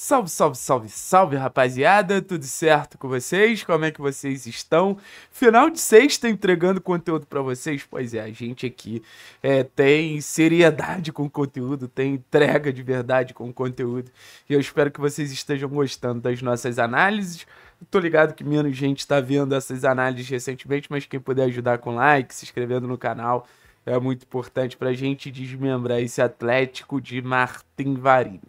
Salve, salve, salve, salve, rapaziada! Tudo certo com vocês? Como é que vocês estão? Final de sexta entregando conteúdo para vocês? Pois é, a gente aqui é, tem seriedade com o conteúdo, tem entrega de verdade com o conteúdo. E eu espero que vocês estejam gostando das nossas análises. Eu tô ligado que menos gente está vendo essas análises recentemente, mas quem puder ajudar com like, se inscrevendo no canal, é muito importante pra gente desmembrar esse Atlético de Martim Varini.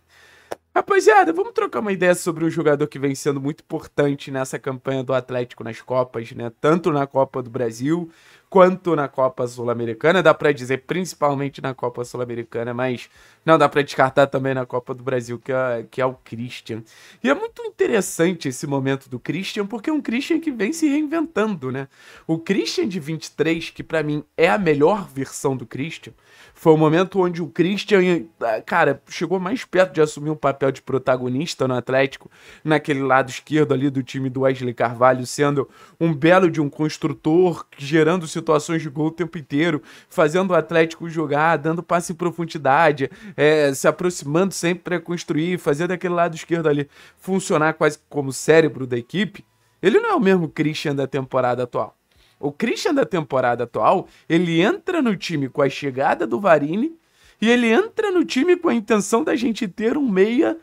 Rapaziada, vamos trocar uma ideia sobre um jogador que vem sendo muito importante nessa campanha do Atlético nas Copas, né? Tanto na Copa do Brasil quanto na Copa Sul-Americana, dá para dizer principalmente na Copa Sul-Americana, mas não dá para descartar também na Copa do Brasil, que é, que é o Christian. E é muito interessante esse momento do Christian, porque é um Christian que vem se reinventando, né? O Christian de 23, que para mim é a melhor versão do Christian, foi o momento onde o Christian, eh, cara, chegou mais perto de assumir um papel de protagonista no Atlético, naquele lado esquerdo ali do time do Wesley Carvalho, sendo um belo de um construtor, gerando-se situações de gol o tempo inteiro, fazendo o Atlético jogar, dando passe em profundidade, é, se aproximando sempre para construir, fazendo aquele lado esquerdo ali funcionar quase como cérebro da equipe, ele não é o mesmo Christian da temporada atual. O Christian da temporada atual, ele entra no time com a chegada do Varini e ele entra no time com a intenção da gente ter um meia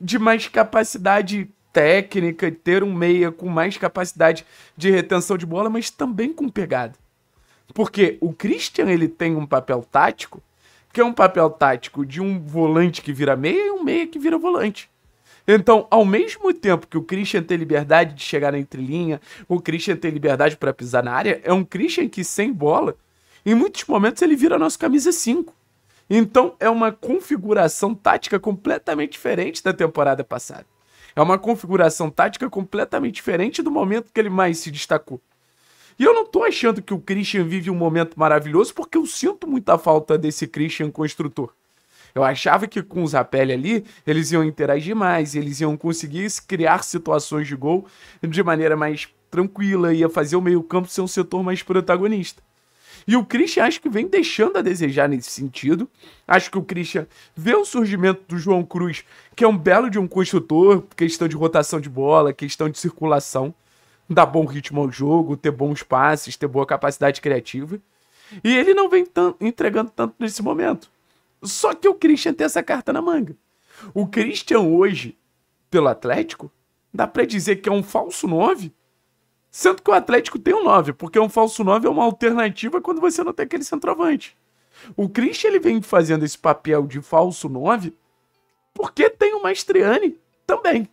de mais capacidade técnica, ter um meia com mais capacidade de retenção de bola, mas também com pegada. Porque o Christian ele tem um papel tático, que é um papel tático de um volante que vira meia e um meia que vira volante. Então, ao mesmo tempo que o Christian tem liberdade de chegar na entrelinha, o Christian tem liberdade para pisar na área, é um Christian que sem bola, em muitos momentos ele vira nosso camisa 5. Então, é uma configuração tática completamente diferente da temporada passada. É uma configuração tática completamente diferente do momento que ele mais se destacou. E eu não tô achando que o Christian vive um momento maravilhoso, porque eu sinto muita falta desse Christian construtor. Eu achava que com o Zapelli ali, eles iam interagir mais, eles iam conseguir criar situações de gol de maneira mais tranquila, ia fazer o meio-campo ser um setor mais protagonista. E o Christian acho que vem deixando a desejar nesse sentido. Acho que o Christian vê o surgimento do João Cruz, que é um belo de um construtor, questão de rotação de bola, questão de circulação dar bom ritmo ao jogo, ter bons passes, ter boa capacidade criativa. E ele não vem entregando tanto nesse momento. Só que o Christian tem essa carta na manga. O Christian hoje, pelo Atlético, dá para dizer que é um falso 9, sendo que o Atlético tem um 9, porque um falso 9 é uma alternativa quando você não tem aquele centroavante. O Christian ele vem fazendo esse papel de falso 9 porque tem o Mastriani também.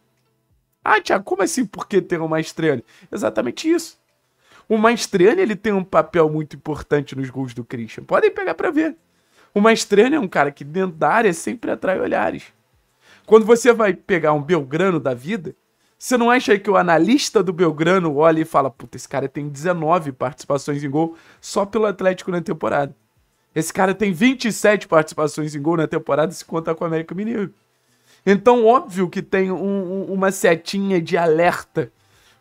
Ah, Tiago, como assim por que ter um Maestriani? Exatamente isso. O Maestriani ele tem um papel muito importante nos gols do Christian. Podem pegar para ver. O Maestriani é um cara que dentro da área sempre atrai olhares. Quando você vai pegar um Belgrano da vida, você não acha que o analista do Belgrano olha e fala: puta, esse cara tem 19 participações em gol só pelo Atlético na temporada. Esse cara tem 27 participações em gol na temporada se conta com o América Mineiro. Então, óbvio que tem um, uma setinha de alerta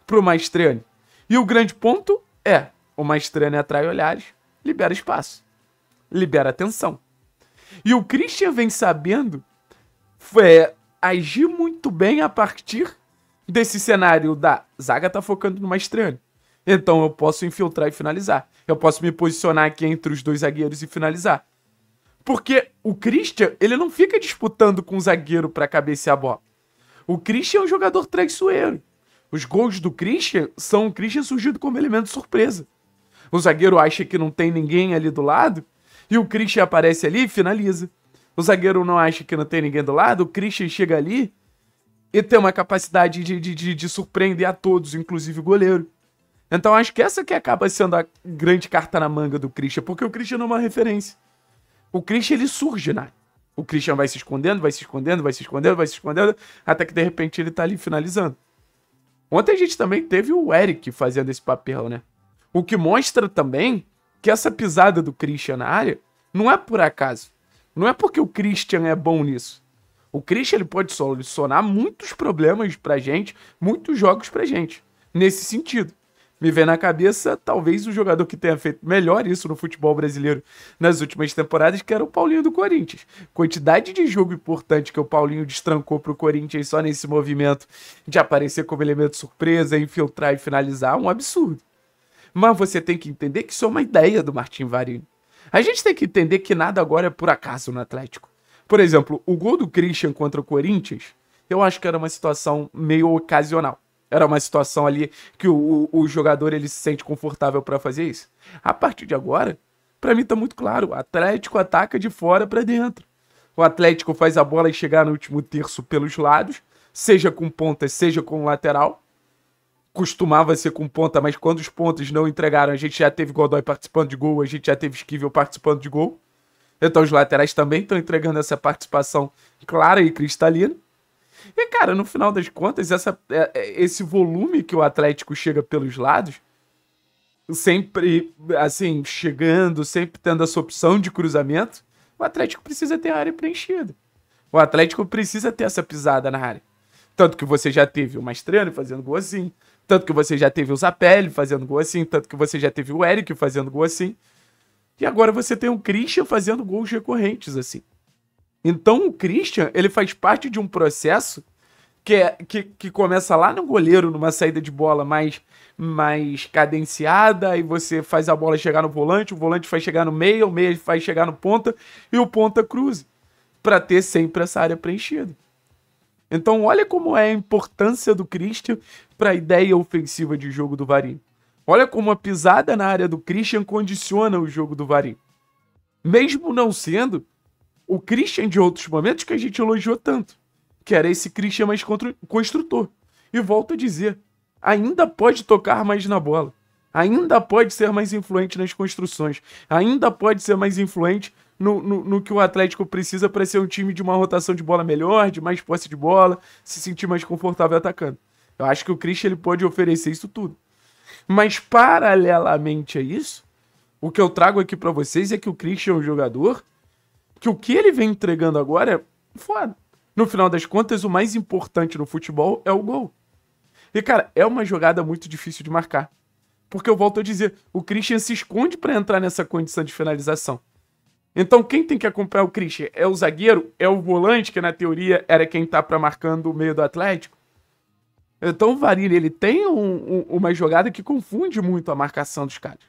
pro Maestrani. E o grande ponto é: o Maestrani atrai olhares, libera espaço, libera atenção. E o Christian vem sabendo foi é, agir muito bem a partir desse cenário da zaga tá focando no Maestrani. Então eu posso infiltrar e finalizar. Eu posso me posicionar aqui entre os dois zagueiros e finalizar. Porque o Christian, ele não fica disputando com o zagueiro para cabecear a bola. O Christian é um jogador traiçoeiro. Os gols do Christian são o Christian como elemento surpresa. O zagueiro acha que não tem ninguém ali do lado e o Christian aparece ali e finaliza. O zagueiro não acha que não tem ninguém do lado, o Christian chega ali e tem uma capacidade de, de, de, de surpreender a todos, inclusive o goleiro. Então acho que essa que acaba sendo a grande carta na manga do Christian, porque o Christian não é uma referência o Christian ele surge, né? O Christian vai se escondendo, vai se escondendo, vai se escondendo, vai se escondendo, até que de repente ele tá ali finalizando. Ontem a gente também teve o Eric fazendo esse papel, né? O que mostra também que essa pisada do Christian na área não é por acaso. Não é porque o Christian é bom nisso. O Christian ele pode solucionar muitos problemas pra gente, muitos jogos pra gente, nesse sentido me vem na cabeça talvez o jogador que tenha feito melhor isso no futebol brasileiro nas últimas temporadas, que era o Paulinho do Corinthians. Quantidade de jogo importante que o Paulinho destrancou o Corinthians só nesse movimento de aparecer como elemento surpresa, infiltrar e finalizar, um absurdo. Mas você tem que entender que isso é uma ideia do Martim Varini. A gente tem que entender que nada agora é por acaso no Atlético. Por exemplo, o gol do Christian contra o Corinthians, eu acho que era uma situação meio ocasional. Era uma situação ali que o, o, o jogador ele se sente confortável para fazer isso. A partir de agora, para mim tá muito claro, o Atlético ataca de fora para dentro. O Atlético faz a bola chegar no último terço pelos lados, seja com ponta, seja com lateral. Costumava ser com ponta, mas quando os pontas não entregaram, a gente já teve Godoy participando de gol, a gente já teve Esquivel participando de gol. Então os laterais também estão entregando essa participação clara e cristalina. E, cara, no final das contas, essa, é, é, esse volume que o Atlético chega pelos lados, sempre, assim, chegando, sempre tendo essa opção de cruzamento, o Atlético precisa ter a área preenchida. O Atlético precisa ter essa pisada na área. Tanto que você já teve o Mastrano fazendo gol assim, tanto que você já teve o Zapelli fazendo gol assim, tanto que você já teve o Eric fazendo gol assim. E agora você tem o Christian fazendo gols recorrentes assim. Então o Christian, ele faz parte de um processo que, é, que, que começa lá no goleiro, numa saída de bola mais, mais cadenciada, e você faz a bola chegar no volante, o volante faz chegar no meio, o meio faz chegar no ponta, e o ponta cruza, para ter sempre essa área preenchida. Então olha como é a importância do Christian para a ideia ofensiva de jogo do Varim. Olha como a pisada na área do Christian condiciona o jogo do Varim, Mesmo não sendo o Christian de outros momentos que a gente elogiou tanto, que era esse Christian mais construtor. E volto a dizer, ainda pode tocar mais na bola, ainda pode ser mais influente nas construções, ainda pode ser mais influente no, no, no, que o Atlético precisa para ser um time de uma rotação de bola melhor, de mais posse de bola, se sentir mais confortável atacando. Eu acho que o Christian ele pode oferecer isso tudo. Mas paralelamente a isso, o que eu trago aqui para vocês é que o Christian é um jogador que o que ele vem entregando agora é foda. No final das contas, o mais importante no futebol é o gol. E, cara, é uma jogada muito difícil de marcar. Porque eu volto a dizer, o Christian se esconde para entrar nessa condição de finalização. Então, quem tem que acompanhar o Christian? É o zagueiro? É o volante, que na teoria era quem tá para marcando o meio do Atlético? Então, o Varilha, ele tem um, um, uma jogada que confunde muito a marcação dos caras.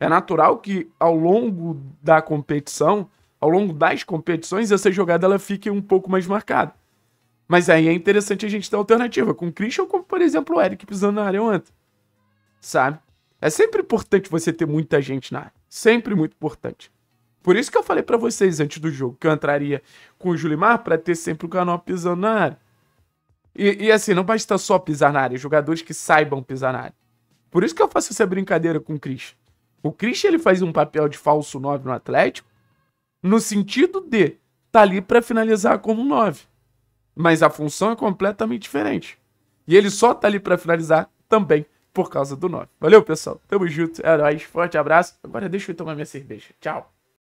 É natural que, ao longo da competição, ao longo das competições, essa jogada ela fique um pouco mais marcada. Mas aí é interessante a gente ter alternativa, com o Christian, como por exemplo o Eric pisando na área ontem. Sabe? É sempre importante você ter muita gente na área. Sempre muito importante. Por isso que eu falei para vocês antes do jogo que eu entraria com o Julimar para ter sempre o canal pisando na área. E, e, assim, não basta só pisar na área, jogadores que saibam pisar na área. Por isso que eu faço essa brincadeira com o Christian. O Christian ele faz um papel de falso 9 no Atlético, no sentido de tá ali para finalizar como um 9. Mas a função é completamente diferente. E ele só tá ali para finalizar também por causa do 9. Valeu, pessoal. Tamo junto. É nóis. Forte abraço. Agora deixa eu tomar minha cerveja. Tchau.